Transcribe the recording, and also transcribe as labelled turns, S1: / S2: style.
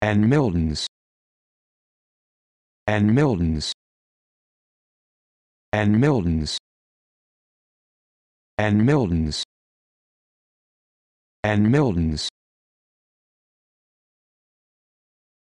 S1: and Milton's and Milton's and Milton's and Milton's and Milton's